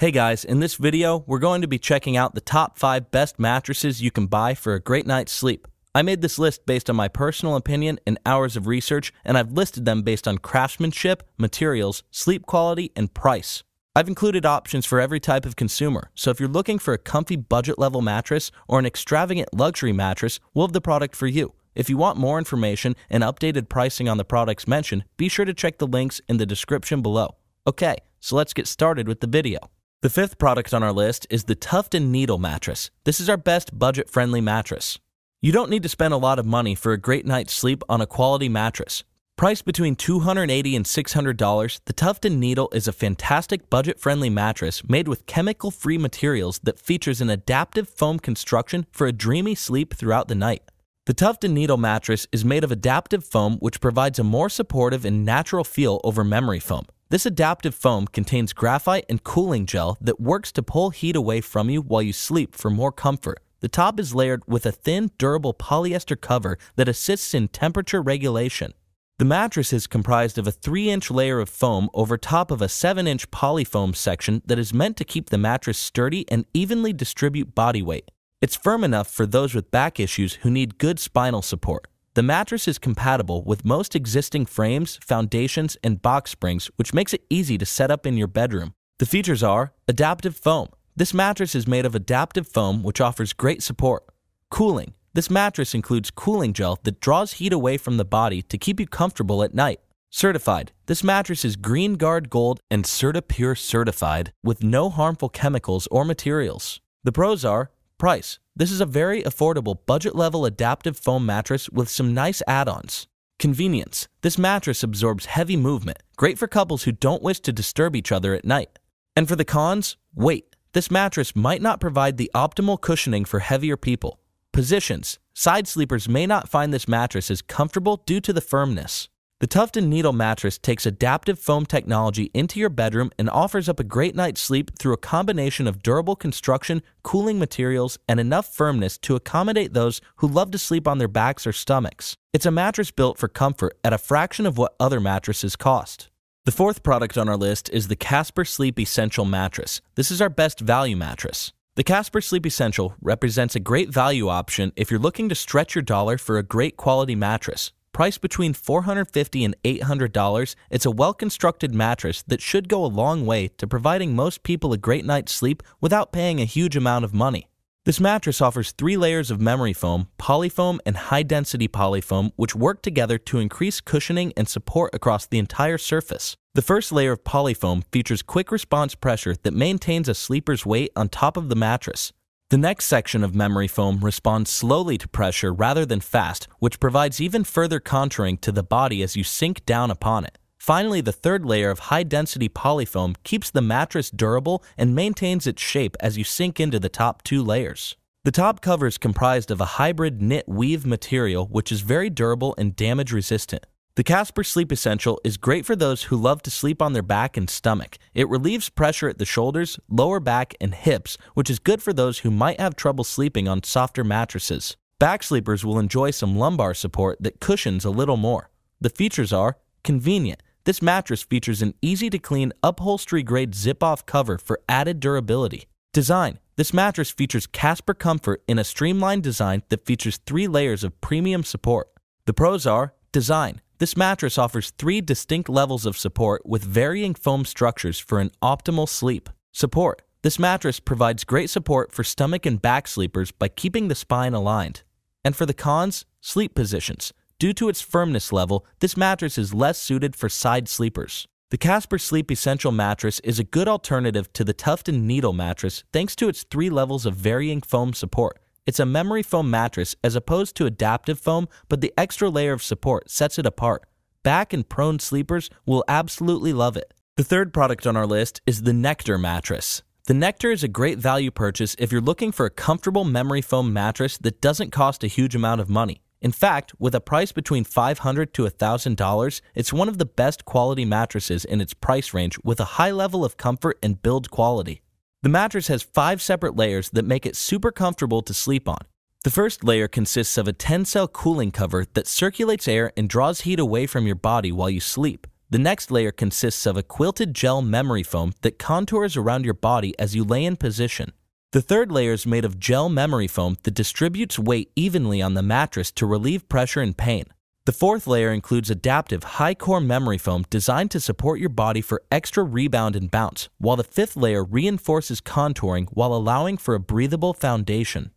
Hey guys, in this video, we're going to be checking out the top 5 best mattresses you can buy for a great night's sleep. I made this list based on my personal opinion and hours of research, and I've listed them based on craftsmanship, materials, sleep quality, and price. I've included options for every type of consumer, so if you're looking for a comfy budget level mattress or an extravagant luxury mattress, we'll have the product for you. If you want more information and updated pricing on the products mentioned, be sure to check the links in the description below. Okay, so let's get started with the video. The fifth product on our list is the Tuft and Needle mattress. This is our best budget-friendly mattress. You don't need to spend a lot of money for a great night's sleep on a quality mattress. Priced between $280 and $600, the Tuft and Needle is a fantastic budget-friendly mattress made with chemical-free materials that features an adaptive foam construction for a dreamy sleep throughout the night. The Tufton Needle mattress is made of adaptive foam, which provides a more supportive and natural feel over memory foam. This adaptive foam contains graphite and cooling gel that works to pull heat away from you while you sleep for more comfort. The top is layered with a thin, durable polyester cover that assists in temperature regulation. The mattress is comprised of a 3 inch layer of foam over top of a 7 inch polyfoam section that is meant to keep the mattress sturdy and evenly distribute body weight. It's firm enough for those with back issues who need good spinal support. The mattress is compatible with most existing frames, foundations, and box springs, which makes it easy to set up in your bedroom. The features are adaptive foam. This mattress is made of adaptive foam, which offers great support. Cooling. This mattress includes cooling gel that draws heat away from the body to keep you comfortable at night. Certified. This mattress is Green Guard Gold and CertiPure certified with no harmful chemicals or materials. The pros are price. This is a very affordable budget level adaptive foam mattress with some nice add-ons. Convenience. This mattress absorbs heavy movement, great for couples who don't wish to disturb each other at night. And for the cons, weight. This mattress might not provide the optimal cushioning for heavier people. Positions. Side sleepers may not find this mattress as comfortable due to the firmness. The Tufton Needle mattress takes adaptive foam technology into your bedroom and offers up a great night's sleep through a combination of durable construction, cooling materials, and enough firmness to accommodate those who love to sleep on their backs or stomachs. It's a mattress built for comfort at a fraction of what other mattresses cost. The fourth product on our list is the Casper Sleep Essential mattress. This is our best value mattress. The Casper Sleep Essential represents a great value option if you're looking to stretch your dollar for a great quality mattress. Priced between $450 and $800, it's a well constructed mattress that should go a long way to providing most people a great night's sleep without paying a huge amount of money. This mattress offers three layers of memory foam, polyfoam, and high density polyfoam, which work together to increase cushioning and support across the entire surface. The first layer of polyfoam features quick response pressure that maintains a sleeper's weight on top of the mattress. The next section of memory foam responds slowly to pressure rather than fast, which provides even further contouring to the body as you sink down upon it. Finally, the third layer of high-density polyfoam keeps the mattress durable and maintains its shape as you sink into the top two layers. The top cover is comprised of a hybrid knit weave material which is very durable and damage resistant. The Casper Sleep Essential is great for those who love to sleep on their back and stomach. It relieves pressure at the shoulders, lower back, and hips, which is good for those who might have trouble sleeping on softer mattresses. Back sleepers will enjoy some lumbar support that cushions a little more. The features are convenient. This mattress features an easy to clean upholstery grade zip off cover for added durability. Design This mattress features Casper Comfort in a streamlined design that features three layers of premium support. The pros are design this mattress offers three distinct levels of support with varying foam structures for an optimal sleep. Support. This mattress provides great support for stomach and back sleepers by keeping the spine aligned. And for the cons, sleep positions. Due to its firmness level, this mattress is less suited for side sleepers. The Casper Sleep Essential mattress is a good alternative to the Tufton Needle mattress thanks to its three levels of varying foam support. It's a memory foam mattress as opposed to adaptive foam, but the extra layer of support sets it apart. Back and prone sleepers will absolutely love it. The third product on our list is the Nectar mattress. The Nectar is a great value purchase if you're looking for a comfortable memory foam mattress that doesn't cost a huge amount of money. In fact, with a price between $500 to $1,000, it's one of the best quality mattresses in its price range with a high level of comfort and build quality. The mattress has five separate layers that make it super comfortable to sleep on. The first layer consists of a 10 cell cooling cover that circulates air and draws heat away from your body while you sleep. The next layer consists of a quilted gel memory foam that contours around your body as you lay in position. The third layer is made of gel memory foam that distributes weight evenly on the mattress to relieve pressure and pain. The fourth layer includes adaptive high core memory foam designed to support your body for extra rebound and bounce, while the fifth layer reinforces contouring while allowing for a breathable foundation.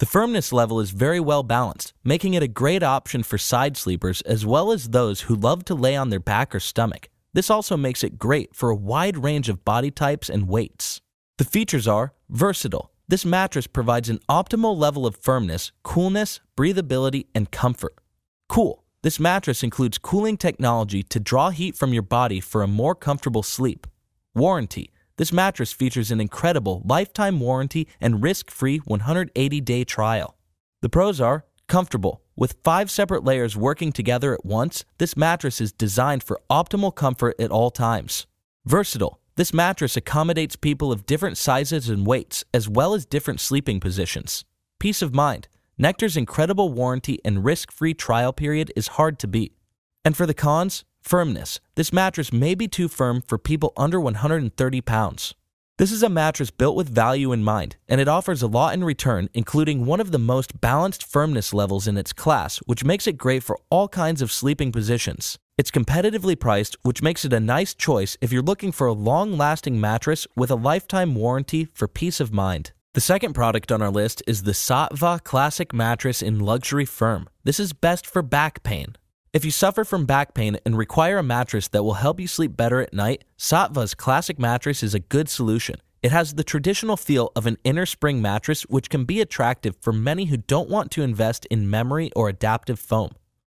The firmness level is very well balanced, making it a great option for side sleepers as well as those who love to lay on their back or stomach. This also makes it great for a wide range of body types and weights. The features are versatile. This mattress provides an optimal level of firmness, coolness, breathability, and comfort. Cool. This mattress includes cooling technology to draw heat from your body for a more comfortable sleep. Warranty This mattress features an incredible lifetime warranty and risk free 180 day trial. The pros are comfortable. With five separate layers working together at once, this mattress is designed for optimal comfort at all times. Versatile. This mattress accommodates people of different sizes and weights, as well as different sleeping positions. Peace of mind. Nectar's incredible warranty and risk free trial period is hard to beat. And for the cons, firmness. This mattress may be too firm for people under 130 pounds. This is a mattress built with value in mind, and it offers a lot in return, including one of the most balanced firmness levels in its class, which makes it great for all kinds of sleeping positions. It's competitively priced, which makes it a nice choice if you're looking for a long lasting mattress with a lifetime warranty for peace of mind. The second product on our list is the Satva Classic Mattress in Luxury Firm. This is best for back pain. If you suffer from back pain and require a mattress that will help you sleep better at night, Satva's classic mattress is a good solution. It has the traditional feel of an inner spring mattress, which can be attractive for many who don't want to invest in memory or adaptive foam.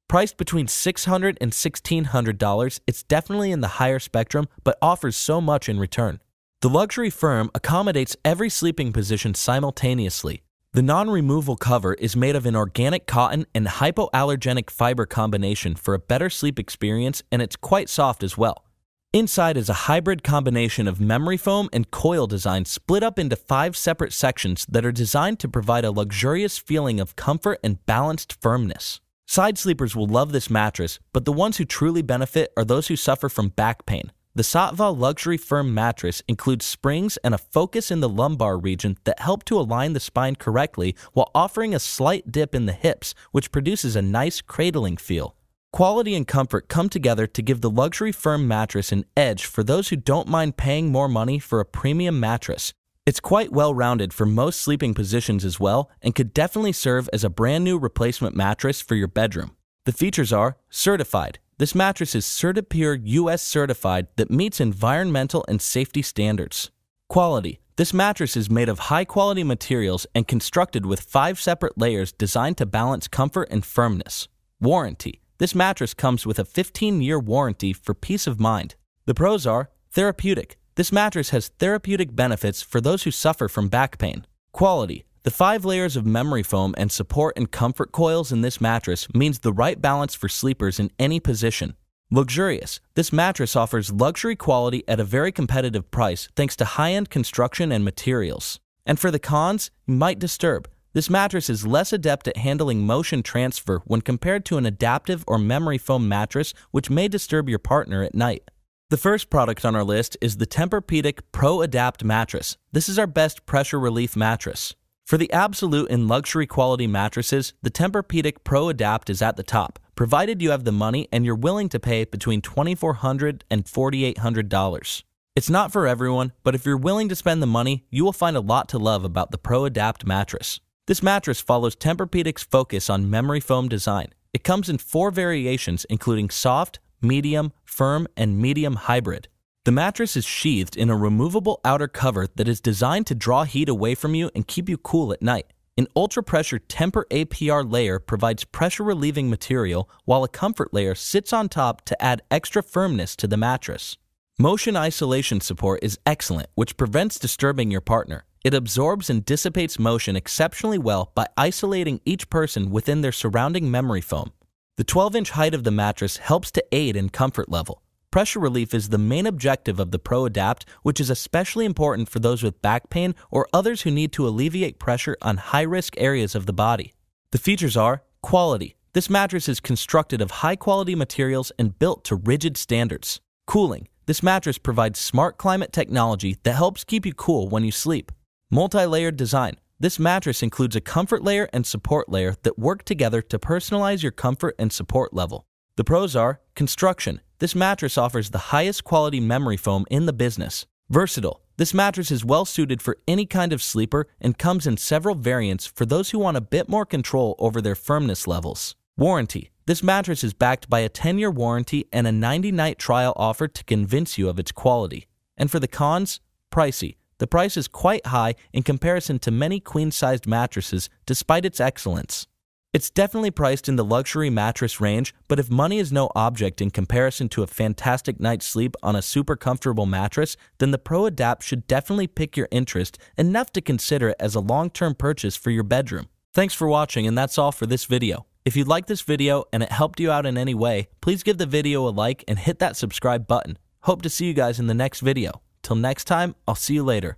Priced between $600 and $1,600, it's definitely in the higher spectrum, but offers so much in return. The luxury firm accommodates every sleeping position simultaneously. The non removal cover is made of an organic cotton and hypoallergenic fiber combination for a better sleep experience, and it's quite soft as well. Inside is a hybrid combination of memory foam and coil design split up into five separate sections that are designed to provide a luxurious feeling of comfort and balanced firmness. Side sleepers will love this mattress, but the ones who truly benefit are those who suffer from back pain. The Satva luxury firm mattress includes springs and a focus in the lumbar region that help to align the spine correctly while offering a slight dip in the hips, which produces a nice cradling feel. Quality and comfort come together to give the luxury firm mattress an edge for those who don't mind paying more money for a premium mattress. It's quite well rounded for most sleeping positions as well and could definitely serve as a brand new replacement mattress for your bedroom. The features are certified, this mattress is CertiPure US certified that meets environmental and safety standards. Quality This mattress is made of high quality materials and constructed with five separate layers designed to balance comfort and firmness. Warranty This mattress comes with a 15 year warranty for peace of mind. The pros are therapeutic. This mattress has therapeutic benefits for those who suffer from back pain. Quality the five layers of memory foam and support and comfort coils in this mattress means the right balance for sleepers in any position. Luxurious, this mattress offers luxury quality at a very competitive price thanks to high-end construction and materials. And for the cons, you might disturb. This mattress is less adept at handling motion transfer when compared to an adaptive or memory foam mattress which may disturb your partner at night. The first product on our list is the Tempur-Pedic Pro Adapt mattress. This is our best pressure relief mattress. For the absolute and luxury quality mattresses, the Tempur-Pedic Pro Adapt is at the top, provided you have the money and you're willing to pay between $2,400 and $4,800. It's not for everyone, but if you're willing to spend the money, you will find a lot to love about the Pro Adapt mattress. This mattress follows Tempur-Pedic's focus on memory foam design. It comes in four variations including soft, medium, firm, and medium hybrid. The mattress is sheathed in a removable outer cover that is designed to draw heat away from you and keep you cool at night. An ultra pressure temper APR layer provides pressure relieving material, while a comfort layer sits on top to add extra firmness to the mattress. Motion isolation support is excellent, which prevents disturbing your partner. It absorbs and dissipates motion exceptionally well by isolating each person within their surrounding memory foam. The 12 inch height of the mattress helps to aid in comfort level. Pressure relief is the main objective of the ProAdapt, which is especially important for those with back pain or others who need to alleviate pressure on high risk areas of the body. The features are quality. This mattress is constructed of high quality materials and built to rigid standards. Cooling. This mattress provides smart climate technology that helps keep you cool when you sleep. Multi layered design. This mattress includes a comfort layer and support layer that work together to personalize your comfort and support level. The pros are construction. This mattress offers the highest quality memory foam in the business. Versatile. This mattress is well suited for any kind of sleeper and comes in several variants for those who want a bit more control over their firmness levels. Warranty. This mattress is backed by a 10-year warranty and a 90-night trial offer to convince you of its quality. And for the cons, pricey. The price is quite high in comparison to many queen-sized mattresses despite its excellence. It's definitely priced in the luxury mattress range, but if money is no object in comparison to a fantastic night's sleep on a super comfortable mattress, then the Pro Adapt should definitely pick your interest enough to consider it as a long-term purchase for your bedroom. Thanks for watching and that's all for this video. If you liked this video and it helped you out in any way, please give the video a like and hit that subscribe button. Hope to see you guys in the next video. Till next time, I'll see you later.